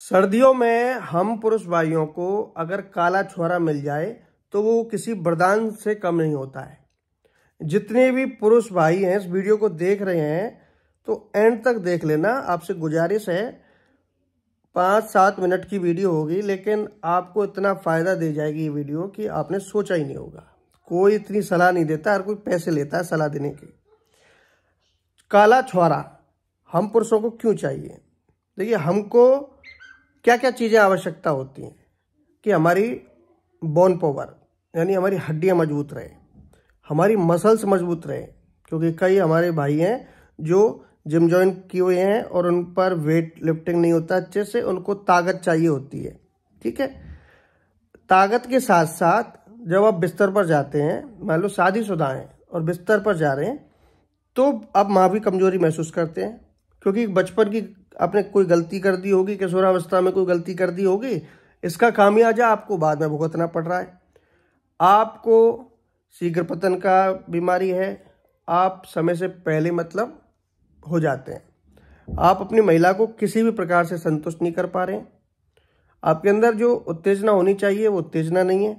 सर्दियों में हम पुरुष भाइयों को अगर काला छुहरा मिल जाए तो वो किसी वरदान से कम नहीं होता है जितने भी पुरुष भाई हैं इस वीडियो को देख रहे हैं तो एंड तक देख लेना आपसे गुजारिश है पाँच सात मिनट की वीडियो होगी लेकिन आपको इतना फ़ायदा दे जाएगी ये वीडियो कि आपने सोचा ही नहीं होगा कोई इतनी सलाह नहीं देता हर कोई पैसे लेता है सलाह देने की काला छुहरा हम पुरुषों को क्यों चाहिए देखिए हमको क्या क्या चीज़ें आवश्यकता होती हैं कि हमारी बोन पावर यानी हमारी हड्डियाँ मजबूत रहे हमारी मसल्स मजबूत रहे क्योंकि कई हमारे भाई हैं जो जिम ज्वाइन किए हुए हैं और उन पर वेट लिफ्टिंग नहीं होता अच्छे से उनको ताकत चाहिए होती है ठीक है ताकत के साथ साथ जब आप बिस्तर पर जाते हैं मान लो शादी शुदाएँ और बिस्तर पर जा रहे हैं तो अब माँ भी कमजोरी महसूस करते हैं क्योंकि बचपन की आपने कोई गलती कर दी होगी किशोरावस्था में कोई गलती कर दी होगी इसका खामियाजा आपको बाद में भुगतना पड़ रहा है आपको शीघ्र पतन का बीमारी है आप समय से पहले मतलब हो जाते हैं आप अपनी महिला को किसी भी प्रकार से संतुष्ट नहीं कर पा रहे हैं आपके अंदर जो उत्तेजना होनी चाहिए वो उत्तेजना नहीं है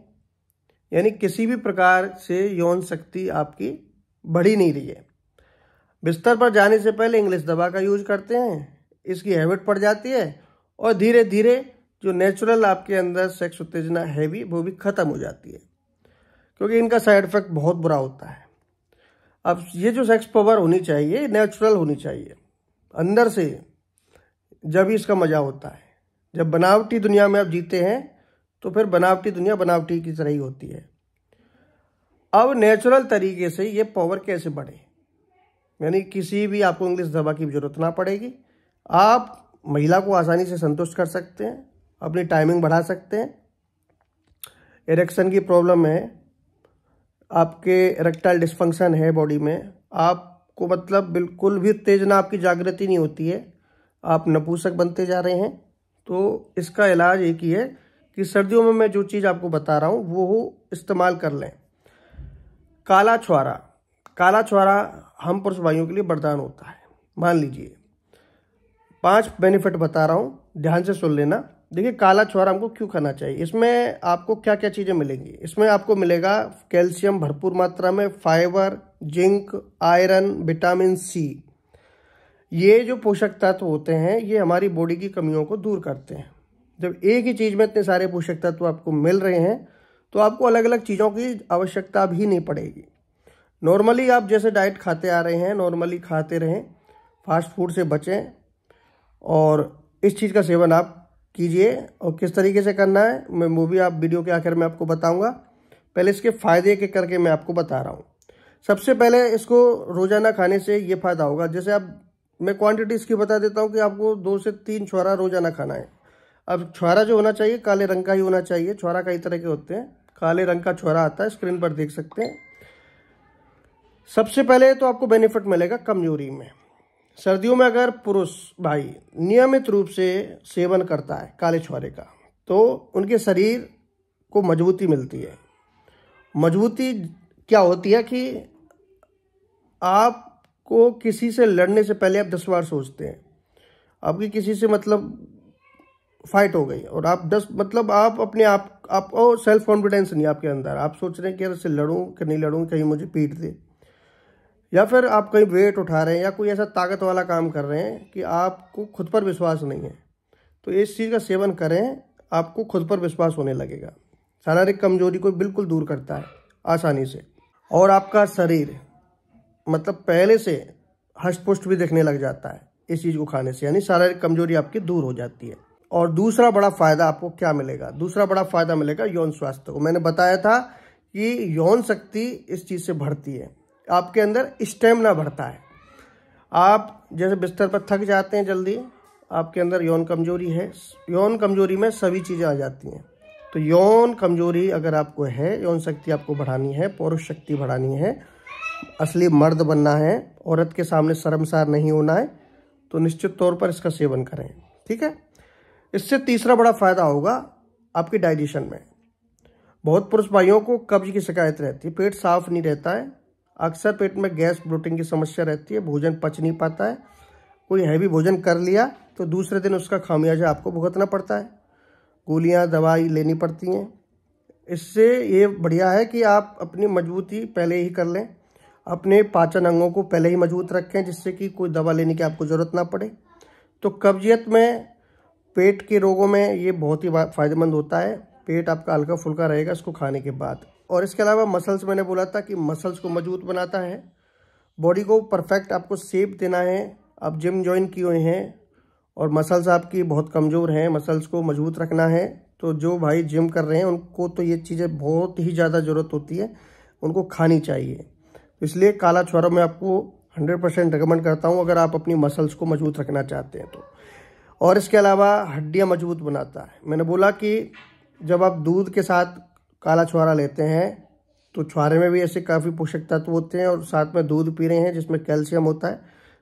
यानी किसी भी प्रकार से यौन शक्ति आपकी बढ़ी नहीं रही है बिस्तर पर जाने से पहले इंग्लिश दवा का यूज करते हैं इसकी हैबिट पड़ जाती है और धीरे धीरे जो नेचुरल आपके अंदर सेक्स उत्तेजना है भी वो भी ख़त्म हो जाती है क्योंकि इनका साइड इफेक्ट बहुत बुरा होता है अब ये जो सेक्स पावर होनी चाहिए नेचुरल होनी चाहिए अंदर से जब ही इसका मज़ा होता है जब बनावटी दुनिया में आप जीते हैं तो फिर बनावटी दुनिया बनावटी की तरह ही होती है अब नेचुरल तरीके से ये पावर कैसे बढ़े यानी किसी भी आपको इंग्लिश दवा की ज़रूरत ना पड़ेगी आप महिला को आसानी से संतुष्ट कर सकते हैं अपनी टाइमिंग बढ़ा सकते हैं इरेक्शन की प्रॉब्लम है आपके रेक्टाइल डिस्फंक्शन है बॉडी में आपको मतलब बिल्कुल भी उत्तेजना आपकी जागृति नहीं होती है आप नपुंसक बनते जा रहे हैं तो इसका इलाज एक ही है कि सर्दियों में मैं जो चीज़ आपको बता रहा हूँ वो इस्तेमाल कर लें काला छुआरा काला छुआरा हम पुरुष भाइयों के लिए वरदान होता है मान लीजिए पांच बेनिफिट बता रहा हूँ ध्यान से सुन लेना देखिए काला छुहारा हमको क्यों खाना चाहिए इसमें आपको क्या क्या चीज़ें मिलेंगी इसमें आपको मिलेगा कैल्शियम भरपूर मात्रा में fibre zinc iron vitamin C ये जो पोषक तत्व होते हैं ये हमारी बॉडी की कमियों को दूर करते हैं जब एक ही चीज़ में इतने सारे पोषक तत्व आपको मिल रहे हैं तो आपको अलग अलग चीज़ों की आवश्यकता भी नहीं पड़ेगी नॉर्मली आप जैसे डाइट खाते आ रहे हैं नॉर्मली खाते रहें फास्ट फूड से बचें और इस चीज़ का सेवन आप कीजिए और किस तरीके से करना है मैं वो भी आप वीडियो के आखिर में आपको बताऊंगा पहले इसके फ़ायदे के करके मैं आपको बता रहा हूँ सबसे पहले इसको रोज़ाना खाने से ये फ़ायदा होगा जैसे आप मैं क्वांटिटी इसकी बता देता हूँ कि आपको दो से तीन छुहरा रोज़ाना खाना है अब छुहरा जो होना चाहिए काले रंग का ही होना चाहिए छुहरा कई तरह के होते हैं काले रंग का छुहारा आता है स्क्रीन पर देख सकते हैं सबसे पहले तो आपको बेनिफिट मिलेगा कमजोरी में सर्दियों में अगर पुरुष भाई नियमित रूप से सेवन करता है काले छुआरे का तो उनके शरीर को मजबूती मिलती है मजबूती क्या होती है कि आपको किसी से लड़ने से पहले आप दस बार सोचते हैं आपकी किसी से मतलब फाइट हो गई और आप दस मतलब आप अपने आप आप और सेल्फ कॉन्फिडेंस नहीं आपके अंदर आप सोच रहे हैं कि से लड़ूं कि नहीं लड़ूं कहीं मुझे पीट दे या फिर आप कहीं वेट उठा रहे हैं या कोई ऐसा ताकत वाला काम कर रहे हैं कि आपको खुद पर विश्वास नहीं है तो इस चीज़ का सेवन करें आपको खुद पर विश्वास होने लगेगा शारीरिक कमजोरी को बिल्कुल दूर करता है आसानी से और आपका शरीर मतलब पहले से हष्ट भी देखने लग जाता है इस चीज़ को खाने से यानी शारीरिक कमजोरी आपकी दूर हो जाती है और दूसरा बड़ा फायदा आपको क्या मिलेगा दूसरा बड़ा फायदा मिलेगा यौन स्वास्थ्य को मैंने बताया था कि यौन शक्ति इस चीज़ से बढ़ती है आपके अंदर स्टेमिना बढ़ता है आप जैसे बिस्तर पर थक जाते हैं जल्दी आपके अंदर यौन कमजोरी है यौन कमजोरी में सभी चीज़ें आ जाती हैं तो यौन कमजोरी अगर आपको है यौन शक्ति आपको बढ़ानी है पौरुष शक्ति बढ़ानी है असली मर्द बनना है औरत के सामने शर्मसार नहीं होना है तो निश्चित तौर पर इसका सेवन करें ठीक है इससे तीसरा बड़ा फायदा होगा आपकी डाइजेशन में बहुत पुरुष भाइयों को कब्ज की शिकायत रहती है पेट साफ नहीं रहता है अक्सर पेट में गैस ब्लोटिंग की समस्या रहती है भोजन पच नहीं पाता है कोई हैवी भोजन कर लिया तो दूसरे दिन उसका खामियाजा आपको भुगतना पड़ता है गोलियाँ दवाई लेनी पड़ती हैं इससे ये बढ़िया है कि आप अपनी मजबूती पहले ही कर लें अपने पाचन अंगों को पहले ही मजबूत रखें जिससे कि कोई दवा लेने की आपको ज़रूरत ना पड़े तो कब्जियत में पेट के रोगों में ये बहुत ही फायदेमंद होता है पेट आपका हल्का फुल्का रहेगा इसको खाने के बाद और इसके अलावा मसल्स मैंने बोला था कि मसल्स को मजबूत बनाता है बॉडी को परफेक्ट आपको सेप देना है आप जिम ज्वाइन किए हुए हैं और मसल्स आपकी बहुत कमज़ोर हैं मसल्स को मजबूत रखना है तो जो भाई जिम कर रहे हैं उनको तो ये चीज़ें बहुत ही ज़्यादा ज़रूरत होती है उनको खानी चाहिए तो इसलिए काला छोरा मैं आपको हंड्रेड परसेंट रिकमेंड करता हूँ अगर आप अपनी मसल्स को मजबूत रखना चाहते हैं तो और इसके अलावा हड्डियाँ मजबूत बनाता है मैंने बोला कि जब आप दूध के साथ काला छुहारा लेते हैं तो छुहारे में भी ऐसे काफ़ी पोषक तत्व होते हैं और साथ में दूध पी रहे हैं जिसमें कैल्शियम होता है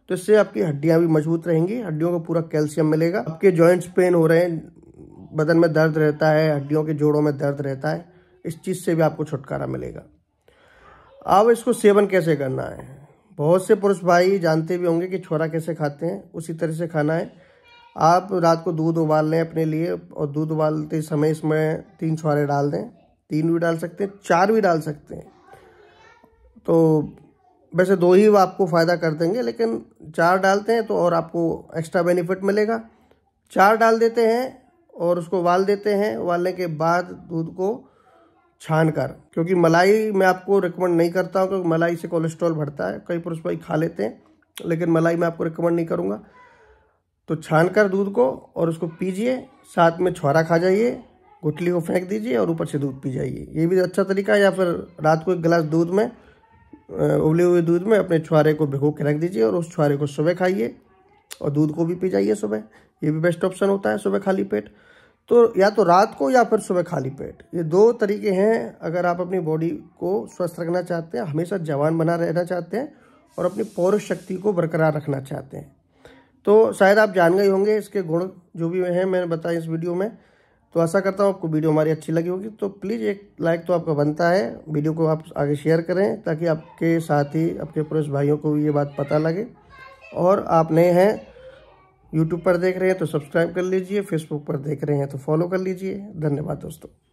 तो इससे आपकी हड्डियाँ भी मजबूत रहेंगी हड्डियों को पूरा कैल्शियम मिलेगा आपके जॉइंट्स पेन हो रहे हैं बदन में दर्द रहता है हड्डियों के जोड़ों में दर्द रहता है इस चीज़ से भी आपको छुटकारा मिलेगा अब इसको सेवन कैसे करना है बहुत से पुरुष भाई जानते भी होंगे कि छोरा कैसे खाते हैं उसी तरह से खाना है आप रात को दूध उबाल लें अपने लिए और दूध उबालते समय इसमें तीन छुहारे डाल दें तीन भी डाल सकते हैं चार भी डाल सकते हैं तो वैसे दो ही आपको फ़ायदा कर देंगे लेकिन चार डालते हैं तो और आपको एक्स्ट्रा बेनिफिट मिलेगा चार डाल देते हैं और उसको उबाल देते हैं उबालने के बाद दूध को छान कर क्योंकि मलाई मैं आपको रिकमेंड नहीं करता हूँ क्योंकि मलाई से कोलेस्ट्रॉल बढ़ता है कई पुरुष भाई खा लेते हैं लेकिन मलाई मैं आपको रिकमेंड नहीं करूँगा तो छान कर दूध को और उसको पीजिए साथ में छुहारा खा जाइए गुटली को फेंक दीजिए और ऊपर से दूध पी जाइए ये भी अच्छा तरीका है या फिर रात को एक गिलास दूध में उबले हुए दूध में अपने छुहारे को भिगो के रख दीजिए और उस छुहारे को सुबह खाइए और दूध को भी पी जाइए सुबह ये भी बेस्ट ऑप्शन होता है सुबह खाली पेट तो या तो रात को या फिर सुबह खाली पेट ये दो तरीके हैं अगर आप अपनी बॉडी को स्वस्थ रखना चाहते हैं हमेशा जवान बना रहना चाहते हैं और अपनी पौर शक्ति को बरकरार रखना चाहते हैं तो शायद आप जान गए होंगे इसके गुण जो भी हैं मैंने बताया इस वीडियो में तो आशा करता हूँ आपको वीडियो हमारी अच्छी लगी होगी तो प्लीज़ एक लाइक तो आपका बनता है वीडियो को आप आगे शेयर करें ताकि आपके साथ ही आपके पुरुष भाइयों को भी ये बात पता लगे और आप नए हैं यूट्यूब पर देख रहे हैं तो सब्सक्राइब कर लीजिए फेसबुक पर देख रहे हैं तो फॉलो कर लीजिए धन्यवाद दोस्तों